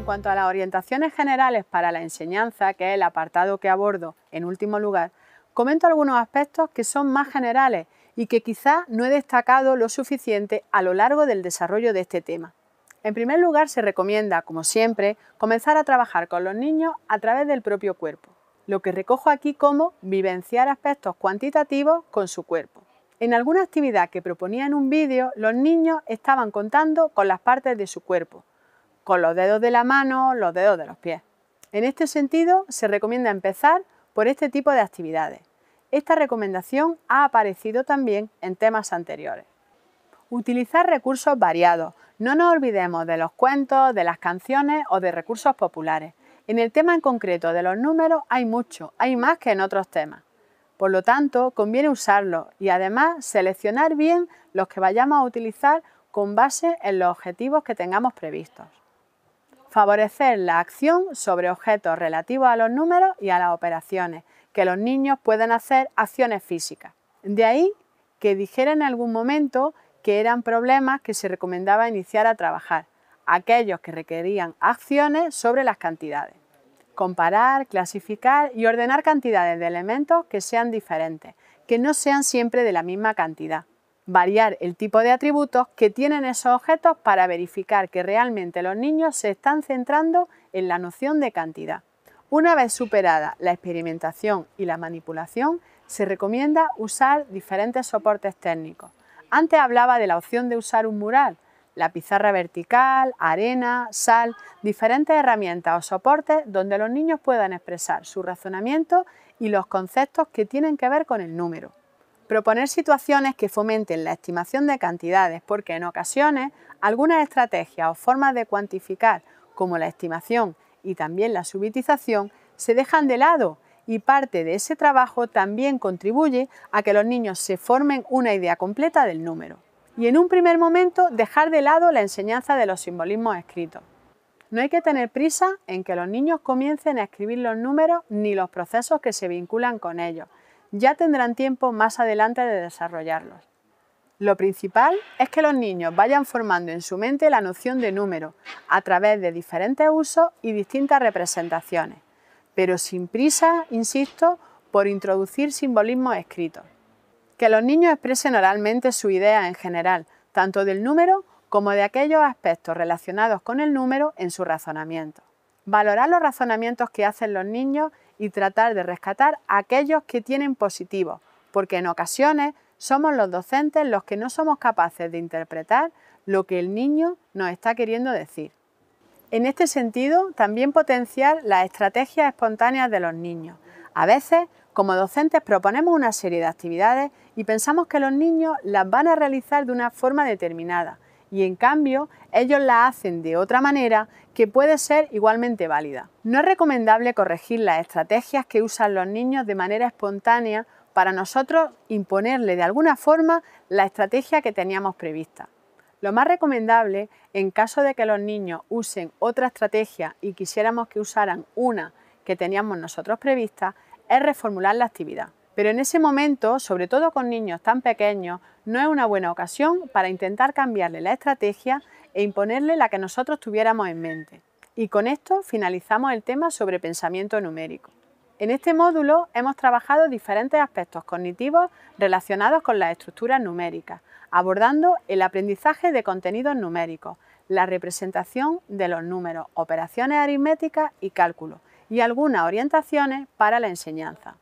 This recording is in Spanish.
En cuanto a las orientaciones generales para la enseñanza, que es el apartado que abordo en último lugar, comento algunos aspectos que son más generales y que quizá no he destacado lo suficiente a lo largo del desarrollo de este tema. En primer lugar, se recomienda, como siempre, comenzar a trabajar con los niños a través del propio cuerpo, lo que recojo aquí como vivenciar aspectos cuantitativos con su cuerpo. En alguna actividad que proponía en un vídeo, los niños estaban contando con las partes de su cuerpo, con los dedos de la mano, los dedos de los pies. En este sentido, se recomienda empezar por este tipo de actividades. Esta recomendación ha aparecido también en temas anteriores. Utilizar recursos variados. No nos olvidemos de los cuentos, de las canciones o de recursos populares. En el tema en concreto de los números hay mucho, hay más que en otros temas. Por lo tanto, conviene usarlos y además seleccionar bien los que vayamos a utilizar con base en los objetivos que tengamos previstos. Favorecer la acción sobre objetos relativos a los números y a las operaciones, que los niños puedan hacer acciones físicas. De ahí que dijera en algún momento que eran problemas que se recomendaba iniciar a trabajar, aquellos que requerían acciones sobre las cantidades. Comparar, clasificar y ordenar cantidades de elementos que sean diferentes, que no sean siempre de la misma cantidad variar el tipo de atributos que tienen esos objetos para verificar que realmente los niños se están centrando en la noción de cantidad. Una vez superada la experimentación y la manipulación, se recomienda usar diferentes soportes técnicos. Antes hablaba de la opción de usar un mural, la pizarra vertical, arena, sal, diferentes herramientas o soportes donde los niños puedan expresar su razonamiento y los conceptos que tienen que ver con el número. Proponer situaciones que fomenten la estimación de cantidades, porque en ocasiones algunas estrategias o formas de cuantificar, como la estimación y también la subitización, se dejan de lado y parte de ese trabajo también contribuye a que los niños se formen una idea completa del número. Y en un primer momento dejar de lado la enseñanza de los simbolismos escritos. No hay que tener prisa en que los niños comiencen a escribir los números ni los procesos que se vinculan con ellos, ya tendrán tiempo más adelante de desarrollarlos. Lo principal es que los niños vayan formando en su mente la noción de número a través de diferentes usos y distintas representaciones, pero sin prisa, insisto, por introducir simbolismos escritos. Que los niños expresen oralmente su idea en general, tanto del número como de aquellos aspectos relacionados con el número en su razonamiento valorar los razonamientos que hacen los niños y tratar de rescatar aquellos que tienen positivos, porque en ocasiones somos los docentes los que no somos capaces de interpretar lo que el niño nos está queriendo decir. En este sentido, también potenciar las estrategias espontáneas de los niños. A veces, como docentes, proponemos una serie de actividades y pensamos que los niños las van a realizar de una forma determinada, y en cambio ellos la hacen de otra manera que puede ser igualmente válida. No es recomendable corregir las estrategias que usan los niños de manera espontánea para nosotros imponerle de alguna forma la estrategia que teníamos prevista. Lo más recomendable, en caso de que los niños usen otra estrategia y quisiéramos que usaran una que teníamos nosotros prevista, es reformular la actividad. Pero en ese momento, sobre todo con niños tan pequeños, no es una buena ocasión para intentar cambiarle la estrategia e imponerle la que nosotros tuviéramos en mente. Y con esto finalizamos el tema sobre pensamiento numérico. En este módulo hemos trabajado diferentes aspectos cognitivos relacionados con las estructuras numéricas, abordando el aprendizaje de contenidos numéricos, la representación de los números, operaciones aritméticas y cálculos, y algunas orientaciones para la enseñanza.